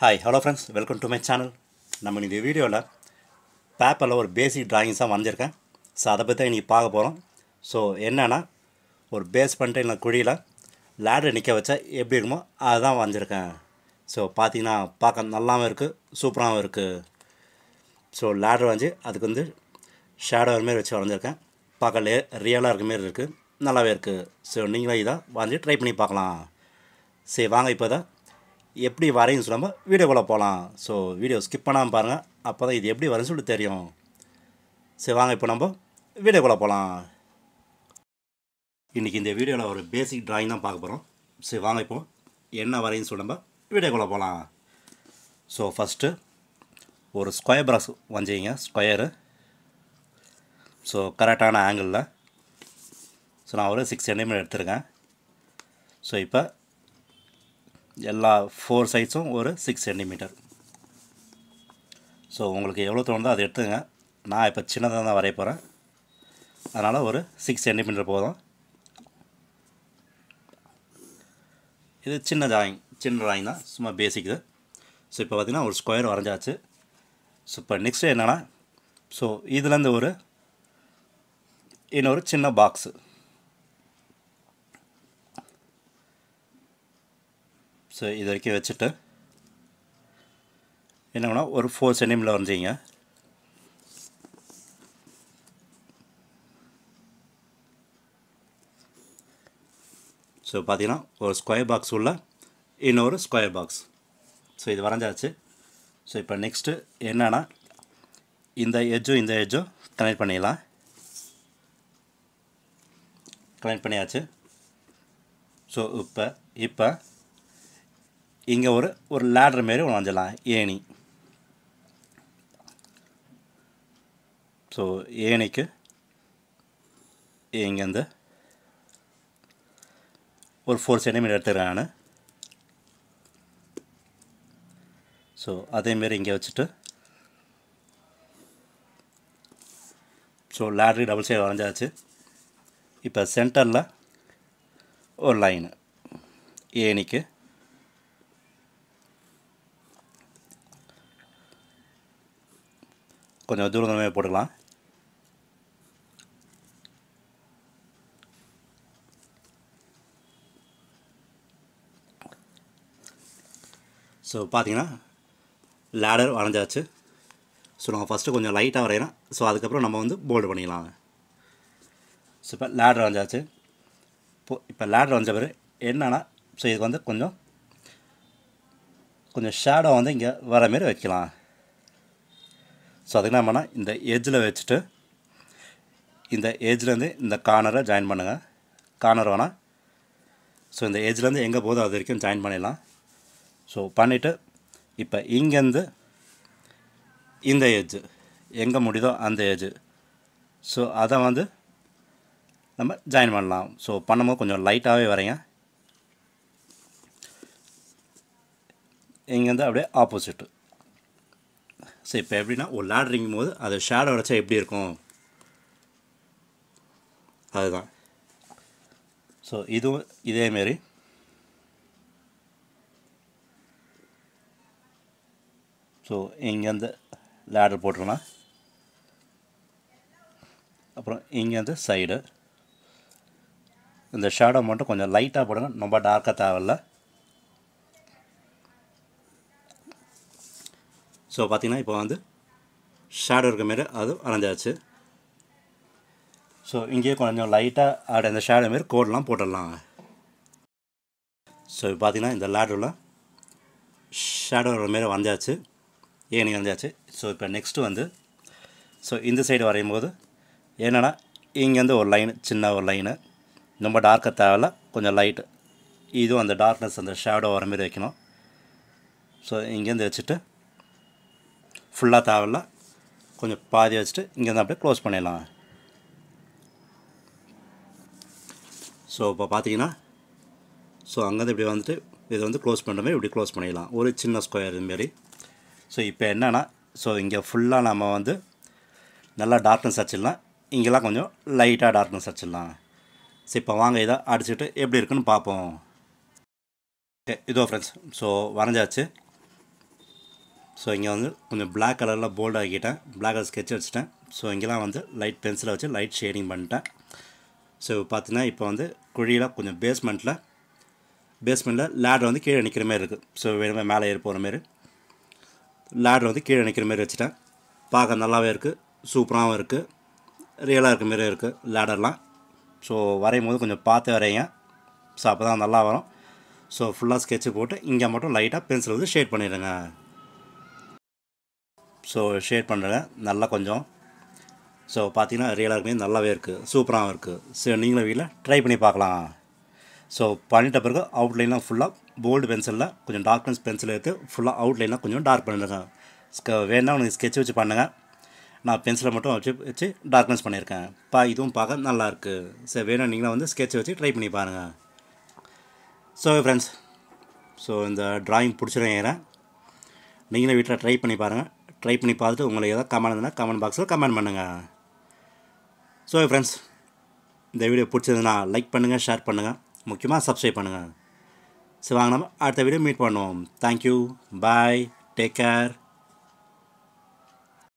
hi hello friends welcome to my channel நம்ம இந்த வீடியோவில் பேப்பரில் ஒரு பேசிக் ட்ராயிங்ஸ் தான் வரைஞ்சிருக்கேன் ஸோ அதை பற்றி தான் இன்றைக்கி பார்க்க போகிறோம் ஸோ என்னென்னா ஒரு பேஸ் பண்ணிட்டு இல்லை குழியில் லேடர் நிற்க வச்சா எப்படி இருக்குமோ அதுதான் வரைஞ்சிருக்கேன் ஸோ பார்த்தீங்கன்னா பார்க்க நல்லாவும் இருக்குது சூப்பராகவும் இருக்குது ஸோ லேடர் வரைஞ்சி அதுக்கு வந்து ஷேடோ மாரி வச்சு வரைஞ்சிருக்கேன் பார்க்க லே ரியலாக இருக்க மாரி இருக்குது நல்லாவே இருக்குது ஸோ நீங்களும் இதான் வரைஞ்சி ட்ரை பண்ணி பார்க்கலாம் சரி வாங்க இப்போ தான் எப்படி வரையும் சொல்லாமல் வீடியோக்குள்ளே போகலாம் ஸோ வீடியோ ஸ்கிப் பண்ணாமல் பாருங்கள் அப்போ தான் இது எப்படி வரையும் சொல்லிட்டு தெரியும் சரி வாங்க இப்போ நம்ம வீடியோக்குள்ளே போகலாம் இன்றைக்கி இந்த வீடியோவில் ஒரு பேசிக் ட்ராயிங் தான் பார்க்க போகிறோம் சரி வாங்க இப்போ என்ன வரையும் சொல்லாமல் வீடியோக்குள்ளே போகலாம் ஸோ ஃபஸ்ட்டு ஒரு ஸ்கொயர் பாக்ஸ் வஞ்சிங்க ஸ்கொயரு ஸோ கரெக்டான ஆங்கிளில் ஸோ நான் ஒரு சிக்ஸ் சென்டிமீட்டர் எடுத்துருக்கேன் ஸோ இப்போ எல்லா ஃபோர் சைஸும் ஒரு சிக்ஸ் சென்டிமீட்டர் ஸோ உங்களுக்கு எவ்வளோ தோணுதோ அதை எடுத்துங்க நான் இப்போ சின்னதாக தான் வரைய போகிறேன் அதனால் ஒரு சிக்ஸ் சென்டிமீட்டர் போதும் இது சின்ன டிராயிங் சின்ன ட்ராயிங் தான் சும்மா பேசிக் இது ஸோ இப்போ பார்த்திங்கன்னா ஒரு ஸ்கொயர் வரைஞ்சாச்சு ஸோ இப்போ நெக்ஸ்ட்டு என்னென்னா ஸோ இதுலேருந்து ஒரு இன்னொரு சின்ன பாக்ஸு ஸோ இது வரைக்கும் வச்சுட்டு என்னங்கன்னா ஒரு ஃபோர் சென்டிமில் வரைஞ்சிங்க ஸோ பார்த்தீங்கன்னா ஒரு ஸ்கொயர் பாக்ஸ் உள்ள இன்னொரு ஸ்கொயர் பாக்ஸ் ஸோ இது வரைஞ்சாச்சு ஸோ இப்போ நெக்ஸ்ட்டு என்னென்னா இந்த எஜ்ஜும் இந்த எஜ்ஜும் கனெக்ட் பண்ணிடலாம் கனெக்ட் பண்ணியாச்சு ஸோ இப்போ இப்போ இங்கே ஒரு ஒரு லேட்ரு மாரி ஒன்று ஏணி ஸோ ஏனைக்கு இங்கேருந்து ஒரு ஃபோர் சென்டிமீட்டர் எடுத்துக்கிறேன் நான் ஸோ அதேமாரி இங்கே வச்சுட்டு ஸோ லேட்ரி டபுள் சைடு வரைஞ்சாச்சு இப்போ சென்டரில் ஒரு லைனு ஏனிக்கு கொஞ்சம் தூரம் தூரமே போட்டுக்கலாம் ஸோ பார்த்தீங்கன்னா லேடர் வரைஞ்சாச்சு ஸோ நம்ம ஃபஸ்ட்டு கொஞ்சம் லைட்டாக வரையணும் ஸோ அதுக்கப்புறம் நம்ம வந்து போல்டு பண்ணிக்கலாம் ஸோ இப்போ லேடர் வரைஞ்சாச்சு இப்போ இப்போ லேடர் வரைஞ்ச பிறகு என்னென்னா ஸோ இதுக்கு வந்து கொஞ்சம் கொஞ்சம் ஷேடோ வந்து இங்கே வர மாரி வைக்கலாம் ஸோ அதுக்கு என்ன இந்த எஜ்ஜில் வச்சுட்டு இந்த ஏஜ்லேருந்து இந்த கார்னரை ஜாயின் பண்ணுங்கள் கார்னர் வேணால் ஸோ இந்த ஏஜ்லேருந்து எங்கே போதோ அது வரைக்கும் ஜாயின் பண்ணிடலாம் ஸோ பண்ணிவிட்டு இப்போ இங்கேருந்து இந்த ஏஜ் எங்கே முடியுதோ அந்த ஏஜ் ஸோ அதை வந்து நம்ம ஜாயின் பண்ணலாம் ஸோ பண்ணும்போது கொஞ்சம் லைட்டாகவே வரைங்க இங்கேருந்து அப்படியே ஆப்போசிட்டு ஸோ இப்போ எப்படின்னா ஒரு லேட்ரிங்கும் போது அது ஷேடோ அடைச்சா எப்படி இருக்கும் அதுதான் ஸோ இதுவும் இதேமாரி ஸோ இங்கேருந்து லேடர் போட்டுருணா அப்புறம் இங்கேருந்து சைடு இந்த ஷேடோ மட்டும் கொஞ்சம் லைட்டாக போடுங்க ரொம்ப டார்க்காக தேவையில்லை ஸோ பார்த்தீங்கன்னா இப்போ வந்து ஷேடோ இருக்க மாரி அது வரைஞ்சாச்சு ஸோ இங்கேயே கொஞ்சம் லைட்டாக ஆட இந்த ஷேடோ மாரி கோட்லாம் போட்டுடலாம் ஸோ இப்போ பார்த்தீங்கன்னா இந்த லேடரில் ஷேடோ இருக்கிற மாரி வரைஞ்சாச்சு ஏனி வந்தாச்சு ஸோ இப்போ நெக்ஸ்ட்டு வந்து ஸோ இந்த சைடு வரையும் போது என்னென்னா இங்கேருந்து ஒரு லைனு சின்ன ஒரு லைனு ரொம்ப டார்க்காக தேவையில்ல கொஞ்சம் லைட்டு இதுவும் அந்த டார்க்னஸ் அந்த ஷேடோ வர மாரி வைக்கணும் ஸோ இங்கேருந்து வச்சுட்டு ஃபுல்லாக தேவையில்ல கொஞ்சம் பாதி வச்சுட்டு இங்கேருந்து அப்படியே க்ளோஸ் பண்ணிடலாம் ஸோ இப்போ பார்த்தீங்கன்னா ஸோ அங்கேருந்து இப்படி வந்துட்டு இதை வந்து க்ளோஸ் பண்ணுறமே இப்படி க்ளோஸ் பண்ணிடலாம் ஒரு சின்ன ஸ்கொயர் இதுமாரி ஸோ இப்போ என்னென்னா ஸோ இங்கே ஃபுல்லாக நம்ம வந்து நல்லா டார்க்னஸ் அடிச்சிடலாம் இங்கெல்லாம் கொஞ்சம் லைட்டாக டார்க்னஸ் அடிச்சிடலாம் ஸோ இப்போ வாங்க இதை அடிச்சுட்டு எப்படி இருக்குன்னு பார்ப்போம் இதோ ஃப்ரெண்ட்ஸ் ஸோ வரைஞ்சாச்சு ஸோ இங்கே வந்து கொஞ்சம் பிளாக் கலரில் போல்ட் ஆக்கிட்டேன் பிளாக் கலர் ஸ்கெட்ச் வச்சுட்டேன் ஸோ இங்கெல்லாம் வந்து லைட் பென்சிலை வச்சு லைட் ஷேடிங் பண்ணிட்டேன் ஸோ பார்த்தீங்கன்னா இப்போ வந்து குழியில் கொஞ்சம் பேஸ்மெண்ட்டில் பேஸ்மெண்ட்டில் லேடர் வந்து கீழே நிற்கிற மாதிரி இருக்குது ஸோ வேணுமே மேலே ஏறி போகிற மாரி லேடர் வந்து கீழே நிற்கிற மாரி வச்சுட்டேன் பார்க்க நல்லாவே இருக்குது சூப்பராகவும் இருக்குது ரியலாக இருக்க மாரி இருக்குது லேடர்லாம் ஸோ வரையும் போது கொஞ்சம் பார்த்து வரைங்க ஸோ அப்போ தான் நல்லா வரும் ஸோ ஃபுல்லாக ஸ்கெட்சு போட்டு இங்கே மட்டும் லைட்டாக பென்சில் வந்து ஷேட் பண்ணிடுங்க ஸோ ஷேர் பண்ணுறேன் நல்லா கொஞ்சம் ஸோ பார்த்தீங்கன்னா ரியலாக இருக்குது நல்லாவே இருக்குது சூப்பராகவும் இருக்குது ஸோ நீங்களும் வீட்டில் ட்ரை பண்ணி பார்க்கலாம் ஸோ பண்ணிட்ட பிறகு அவுட்லைன்லாம் ஃபுல்லாக போல்டு பென்சிலில் கொஞ்சம் டார்க்னஸ் பென்சில் எடுத்து ஃபுல்லாக அவுட்லைன்லாம் கொஞ்சம் டார்க் பண்ணிருக்கேன் வேணால் உனக்கு ஸ்கெட்ச் வச்சு பண்ணுங்கள் நான் பென்சிலை மட்டும் வச்சு வச்சு டார்க்னஸ் பண்ணியிருக்கேன் பா இதுவும் பார்க்க நல்லாயிருக்கு சரி வேணும் நீங்களும் வந்து ஸ்கெட்ச் வச்சு ட்ரை பண்ணி பாருங்கள் ஸோ ஃப்ரெண்ட்ஸ் ஸோ இந்த ட்ராயிங் பிடிச்சிருக்கிறேன் நீங்களும் வீட்டில் ட்ரை பண்ணி பாருங்கள் ட்ரை பண்ணி பார்த்துட்டு உங்களுக்கு எதாவது கமெண்ட் இருந்தால் கமெண்ட் பாக்ஸில் கமெண்ட் பண்ணுங்கள் ஸோ ஃப்ரெண்ட்ஸ் இந்த வீடியோ பிடிச்சதுன்னா லைக் பண்ணுங்கள் ஷேர் பண்ணுங்கள் முக்கியமாக சப்ஸ்கிரைப் பண்ணுங்கள் சரி வாங்க நம்ம அடுத்த வீடியோ மீட் பண்ணுவோம் தேங்க்யூ பாய் டேக் கேர்